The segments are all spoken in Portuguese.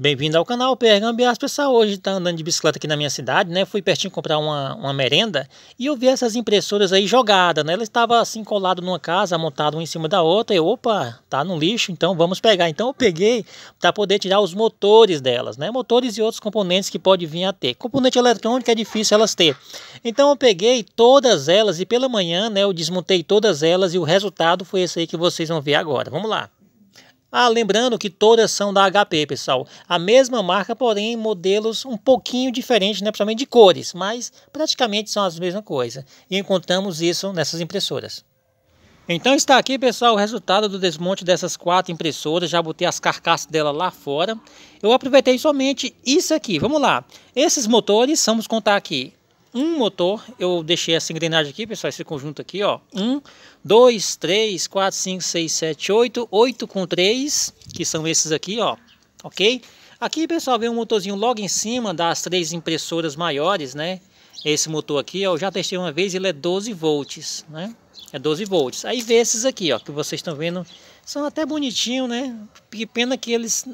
Bem-vindo ao canal PR Pessoal, hoje está andando de bicicleta aqui na minha cidade, né? Fui pertinho comprar uma, uma merenda e eu vi essas impressoras aí jogadas, né? Ela estava assim colado numa casa, montada uma em cima da outra. E opa, tá no lixo, então vamos pegar. Então eu peguei para poder tirar os motores delas, né? Motores e outros componentes que pode vir a ter. Componente eletrônico é difícil elas ter. Então eu peguei todas elas e pela manhã, né, eu desmontei todas elas e o resultado foi esse aí que vocês vão ver agora. Vamos lá. Ah, lembrando que todas são da HP, pessoal. A mesma marca, porém, modelos um pouquinho diferentes, né? principalmente de cores, mas praticamente são as mesmas coisas. E encontramos isso nessas impressoras. Então está aqui, pessoal, o resultado do desmonte dessas quatro impressoras. Já botei as carcaças dela lá fora. Eu aproveitei somente isso aqui. Vamos lá. Esses motores, vamos contar aqui um motor, eu deixei essa engrenagem aqui, pessoal, esse conjunto aqui, ó. Um, dois, três, quatro, cinco, seis, sete, oito, oito com três, que são esses aqui, ó, ok? Aqui, pessoal, vem um motorzinho logo em cima das três impressoras maiores, né? Esse motor aqui, ó, eu já testei uma vez, ele é 12 volts, né? É 12 volts. Aí vê esses aqui, ó, que vocês estão vendo, são até bonitinho, né? Que pena que eles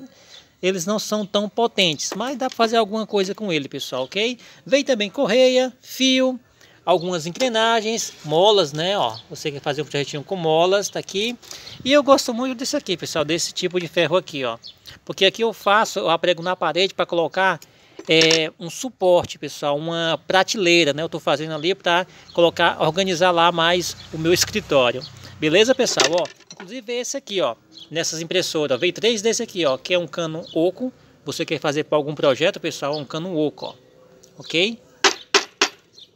eles não são tão potentes, mas dá para fazer alguma coisa com ele, pessoal, ok? Vem também correia, fio, algumas engrenagens, molas, né? Ó, você quer fazer um projetinho com molas, tá aqui. E eu gosto muito desse aqui, pessoal, desse tipo de ferro aqui, ó. Porque aqui eu faço, eu aprego na parede para colocar é, um suporte, pessoal, uma prateleira, né? Eu tô fazendo ali para colocar, organizar lá mais o meu escritório. Beleza, pessoal? Ó, inclusive esse aqui, ó nessas impressoras. Veio três desse aqui, ó, que é um cano oco. Você quer fazer para algum projeto, pessoal, é um cano oco, ó. Ok?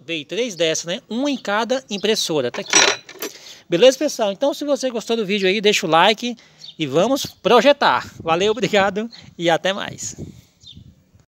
Veio três dessas, né? Uma em cada impressora, tá aqui, ó. Beleza, pessoal? Então, se você gostou do vídeo aí, deixa o like e vamos projetar. Valeu, obrigado e até mais.